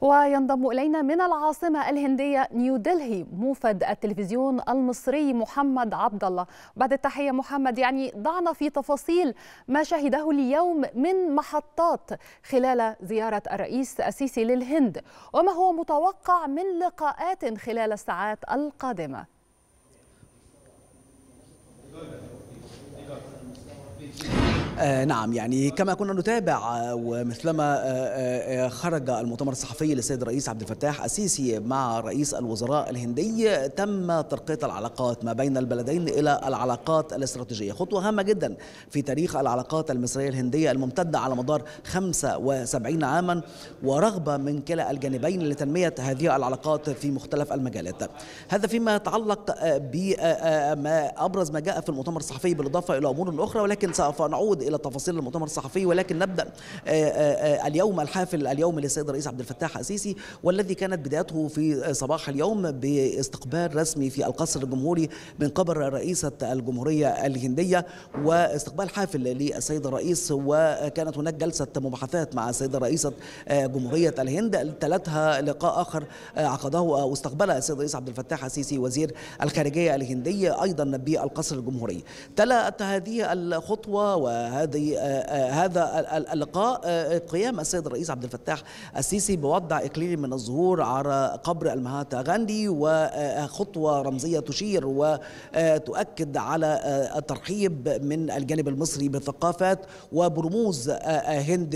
وينضم إلينا من العاصمة الهندية نيو دلهي موفد التلفزيون المصري محمد عبد الله بعد التحية محمد يعني ضعنا في تفاصيل ما شهده اليوم من محطات خلال زيارة الرئيس السيسي للهند وما هو متوقع من لقاءات خلال الساعات القادمة آه نعم يعني كما كنا نتابع آه، ومثلما آه،, آه آه خرج المؤتمر الصحفي للسيد الرئيس عبد الفتاح السيسي مع رئيس الوزراء الهندي تم ترقية العلاقات ما بين البلدين إلى العلاقات الاستراتيجية خطوة هامة جدا في تاريخ العلاقات المصرية الهندية الممتدة على مدار 75 عاما ورغبة من كلا الجانبين لتنمية هذه العلاقات في مختلف المجالات هذا فيما يتعلق آه، بأبرز ما جاء في المؤتمر الصحفي بالإضافة إلى أمور أخرى ولكن سوف نعود الى تفاصيل المؤتمر الصحفي ولكن نبدا آه، آه، آه، اليوم الحافل اليوم للسيد الرئيس عبد الفتاح السيسي والذي كانت بدايته في صباح اليوم باستقبال رسمي في القصر الجمهوري من قبل رئيسه الجمهوريه الهنديه واستقبال حافل للسيد الرئيس وكانت هناك جلسه مباحثات مع السيده رئيسه جمهوريه الهند تلتها لقاء اخر عقده او استقبله السيد الرئيس عبد الفتاح السيسي وزير الخارجيه الهندي ايضا بالقصر الجمهوري تلت هذه الخطوه وه هذه آه، آه، هذا اللقاء آه، قيام السيد الرئيس عبد الفتاح السيسي بوضع إقليلي من الزهور على قبر المهاتا غاندي وخطوة رمزية تشير وتؤكد على الترحيب من الجانب المصري بالثقافات وبرموز هند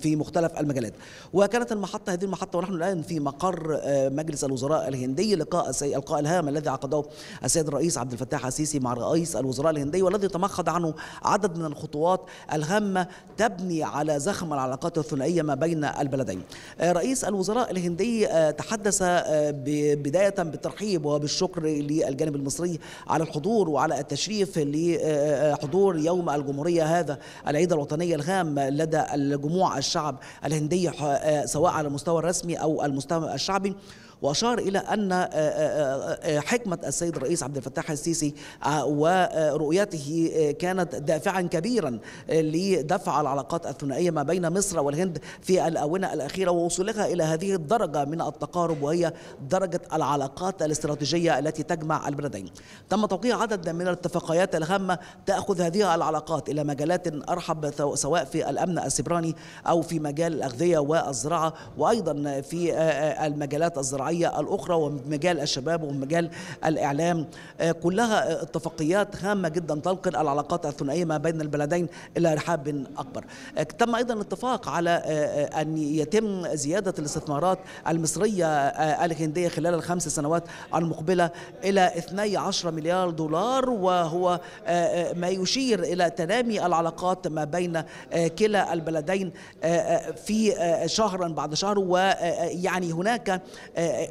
في مختلف المجالات وكانت المحطة هذه المحطة ونحن الآن في مقر مجلس الوزراء الهندي لقاء القاء الهام الذي عقده السيد الرئيس عبد الفتاح السيسي مع رئيس الوزراء الهندي والذي تمخض عنه عدد من الخطوط الخطوات الهامة تبني على زخم العلاقات الثنائية ما بين البلدين آه، رئيس الوزراء الهندي آه، تحدث آه، بداية بالترحيب وبالشكر للجانب المصري على الحضور وعلى التشريف لحضور يوم الجمهورية هذا العيد الوطني الهام لدى الجموع الشعب الهندي سواء على المستوى الرسمي أو المستوى الشعبي وأشار إلى أن آه، آه، آه، حكمة السيد الرئيس عبد الفتاح السيسي ورؤيته كانت دافعا كبيرا لدفع العلاقات الثنائية ما بين مصر والهند في الآونة الأخيرة ووصولها إلى هذه الدرجة من التقارب وهي درجة العلاقات الاستراتيجية التي تجمع البلدين تم توقيع عدد من الاتفاقيات الهامة تأخذ هذه العلاقات إلى مجالات أرحب سواء في الأمن السبراني أو في مجال الأغذية والزراعة وأيضا في المجالات الزراعية الطبيعية الأخرى ومجال الشباب ومجال الإعلام آه، كلها اتفاقيات هامة جدا تلقن العلاقات الثنائية ما بين البلدين إلى رحاب أكبر آه، تم أيضا الاتفاق على آه، أن يتم زيادة الاستثمارات المصرية الهندية خلال الخمس سنوات المقبلة إلى 12 مليار دولار وهو ما يشير إلى تنامي العلاقات ما بين كلا البلدين في شهرا بعد شهر ويعني هناك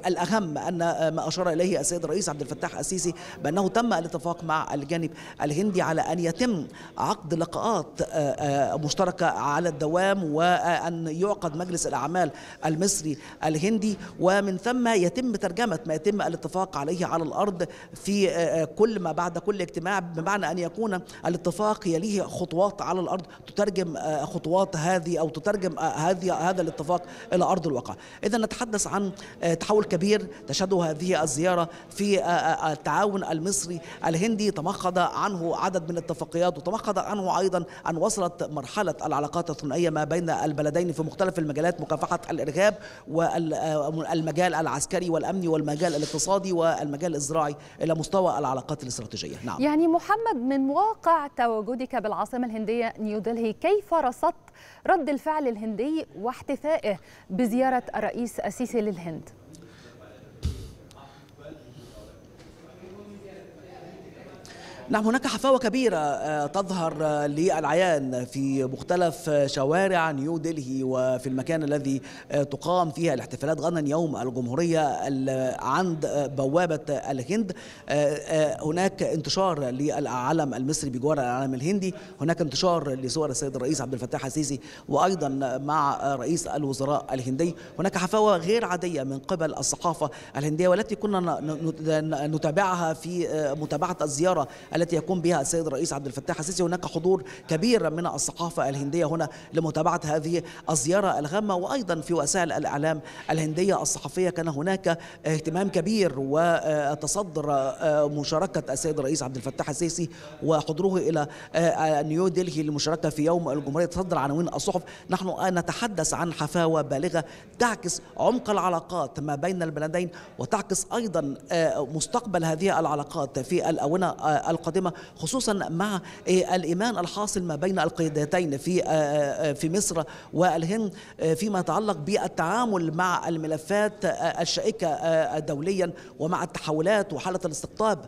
الأهم أن ما أشار إليه السيد الرئيس عبد الفتاح السيسي بأنه تم الاتفاق مع الجانب الهندي على أن يتم عقد لقاءات آه، آه، مشتركة على الدوام وأن يعقد مجلس الأعمال المصري الهندي ومن ثم يتم ترجمة ما يتم الاتفاق عليه على الأرض في آه، كل ما بعد كل اجتماع بمعنى أن يكون الاتفاق يليه خطوات على الأرض تترجم خطوات هذه أو تترجم هذه هذا الاتفاق إلى أرض الواقع إذا نتحدث عن تحول تحول كبير تشهده هذه الزيارة في التعاون المصري الهندي تمخض عنه عدد من الاتفاقيات وتمخض عنه أيضا أن وصلت مرحلة العلاقات الثنائية ما بين البلدين في مختلف المجالات مكافحة الإرهاب والمجال آه، العسكري والأمني والمجال الاقتصادي والمجال الزراعي إلى مستوى العلاقات الاستراتيجية نعم. يعني محمد من واقع تواجدك بالعاصمة الهندية نيودلهي كيف رصدت رد الفعل الهندي واحتفائه بزيارة الرئيس السيسي للهند؟ نعم هناك حفاوة كبيرة آه، تظهر آه، للعيان في مختلف آه، شوارع نيو دلهي وفي المكان الذي تقام فيها الاحتفالات غدا يوم الجمهورية عند بوابة الهند هناك انتشار للعلم المصري بجوار العلم الهندي هناك انتشار لصور السيد الرئيس عبد الفتاح السيسي وأيضا مع رئيس الوزراء الهندي هناك حفاوة غير عادية من قبل الصحافة الهندية والتي كنا نتابعها في متابعة الزيارة التي يقوم بها السيد الرئيس عبد الفتاح السيسي هناك حضور كبير من الثقافة الهندية هنا لمتابعة هذه الزيارة الغامة وأيضا في وسائل الإعلام الهندية الصحفية كان هناك اهتمام كبير وتصدر مشاركة السيد الرئيس عبد الفتاح السيسي وحضوره إلى نيو دلهي للمشاركة في يوم الجمهورية تصدر عناوين الصحف نحن نتحدث عن حفاوة بالغة تعكس عمق العلاقات ما بين البلدين وتعكس أيضا مستقبل هذه العلاقات في الأونة القادمة القادمة خصوصا مع آه، الإيمان الحاصل ما بين القيادتين في آه، آه، في مصر والهند فيما يتعلق بالتعامل مع الملفات الشائكة دوليا ومع التحولات وحالة الاستقطاب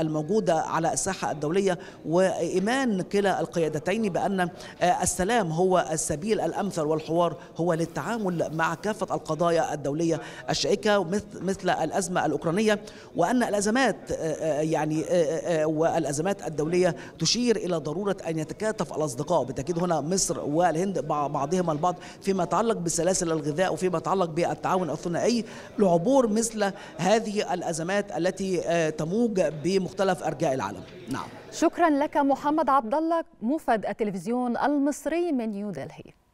الموجودة على الساحة الدولية وإيمان كلا القيادتين بأن السلام هو السبيل الأمثل والحوار هو للتعامل مع كافة القضايا الدولية الشائكة مثل الأزمة الأوكرانية وأن الأزمات يعني والأزمات الدولية تشير إلى ضرورة أن يتكاتف الأصدقاء بالتأكيد هنا مصر والهند مع بعضهما البعض فيما يتعلق بسلاسل الغذاء وفيما يتعلق بالتعاون الثنائي لعبور مثل هذه الأزمات التي آه، تموج بمختلف أرجاء العالم نعم شكرا لك محمد عبد الله موفد التلفزيون المصري من نيودلهي